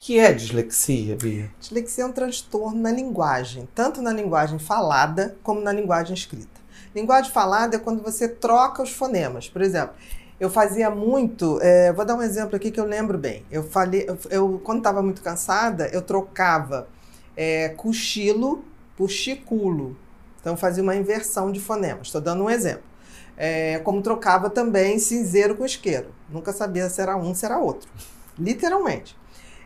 que é dislexia, Bia? Dislexia é um transtorno na linguagem, tanto na linguagem falada como na linguagem escrita. Linguagem falada é quando você troca os fonemas. Por exemplo, eu fazia muito, é, vou dar um exemplo aqui que eu lembro bem. Eu falei, eu, eu quando estava muito cansada, eu trocava é, cochilo por chiculo. Então fazia uma inversão de fonemas. Estou dando um exemplo. É, como trocava também cinzeiro com isqueiro. Nunca sabia se era um, se era outro. Literalmente.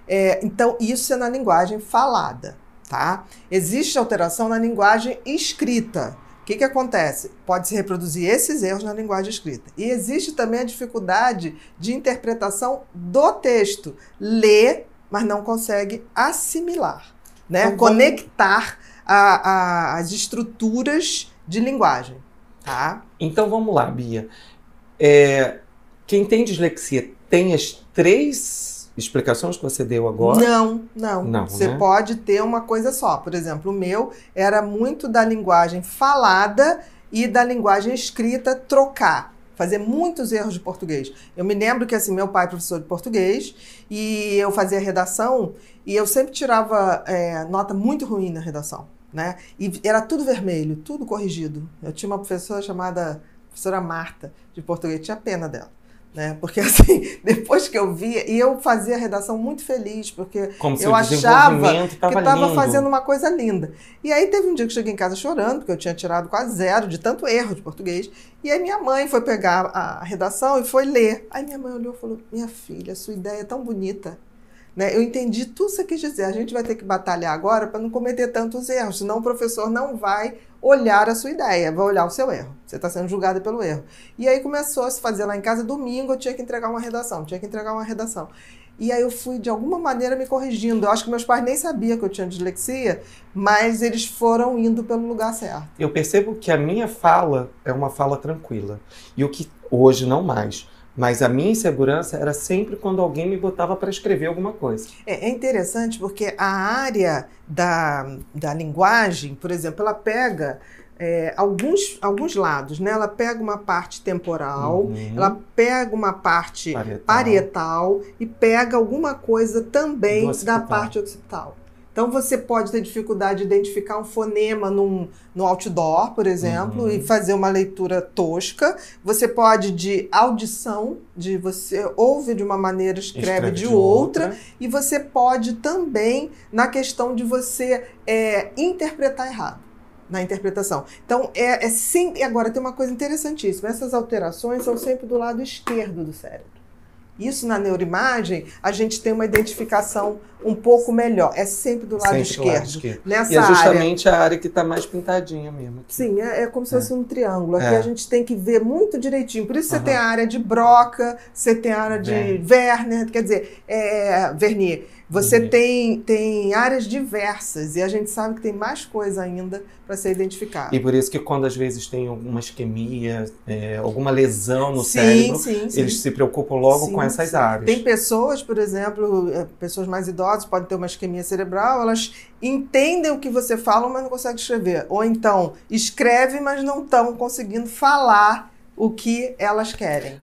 É, então, isso é na linguagem falada, tá? Existe alteração na linguagem escrita. O que, que acontece? Pode-se reproduzir esses erros na linguagem escrita. E existe também a dificuldade de interpretação do texto. Lê, mas não consegue assimilar, né? Então, Conectar a, a, as estruturas de linguagem. Tá. Então vamos lá, Bia. É, quem tem dislexia tem as três explicações que você deu agora? Não, não. não você né? pode ter uma coisa só. Por exemplo, o meu era muito da linguagem falada e da linguagem escrita trocar. Fazer muitos erros de português. Eu me lembro que assim, meu pai é professor de português e eu fazia redação e eu sempre tirava é, nota muito ruim na redação. Né? E era tudo vermelho, tudo corrigido. Eu tinha uma professora chamada professora Marta de português, tinha pena dela. Né? Porque assim, depois que eu via, e eu fazia a redação muito feliz, porque Como eu achava que estava fazendo uma coisa linda. E aí teve um dia que eu cheguei em casa chorando, porque eu tinha tirado quase zero de tanto erro de português. E aí minha mãe foi pegar a redação e foi ler. Aí minha mãe olhou e falou: Minha filha, sua ideia é tão bonita. Né? Eu entendi tudo que você quis dizer. A gente vai ter que batalhar agora para não cometer tantos erros, senão o professor não vai olhar a sua ideia, vai olhar o seu erro. Você está sendo julgada pelo erro. E aí começou a se fazer lá em casa. Domingo eu tinha que entregar uma redação, tinha que entregar uma redação. E aí eu fui, de alguma maneira, me corrigindo. Eu acho que meus pais nem sabiam que eu tinha dislexia, mas eles foram indo pelo lugar certo. Eu percebo que a minha fala é uma fala tranquila. E o que hoje não mais, mas a minha insegurança era sempre quando alguém me botava para escrever alguma coisa. É, é, interessante porque a área da, da linguagem, por exemplo, ela pega é, alguns, alguns lados, né? Ela pega uma parte temporal, uhum. ela pega uma parte parietal. parietal. e pega alguma coisa também da parte occipital. Então você pode ter dificuldade de identificar um fonema num, no outdoor, por exemplo, uhum. e fazer uma leitura tosca. Você pode de audição, de você ouve de uma maneira, escreve, escreve de, de outra. outra. E você pode também na questão de você é, interpretar errado na interpretação. Então, é, é sempre. Agora, tem uma coisa interessantíssima: essas alterações são sempre do lado esquerdo do cérebro. Isso na neuroimagem, a gente tem uma identificação um pouco melhor. É sempre do lado, sempre esquerdo, do lado esquerdo. Nessa e é justamente área. a área que está mais pintadinha mesmo. Aqui. Sim, é, é, como se fosse é. um triângulo. Aqui é. a gente tem que ver muito direitinho. Por isso você tem a área de Broca, você tem a área de Werner, quer dizer, Vernier é, você uhum. tem, tem áreas diversas e a gente sabe que tem mais coisa ainda para ser identificada. E por isso que quando às vezes tem alguma isquemia, é, alguma lesão no sim, cérebro, sim, eles sim. se preocupam logo com essas áreas. Tem pessoas, por exemplo, é, pessoas mais idosas podem ter uma isquemia cerebral, elas entendem o que você fala, mas não conseguem escrever. Ou então, escreve, mas não estão conseguindo falar o que elas querem.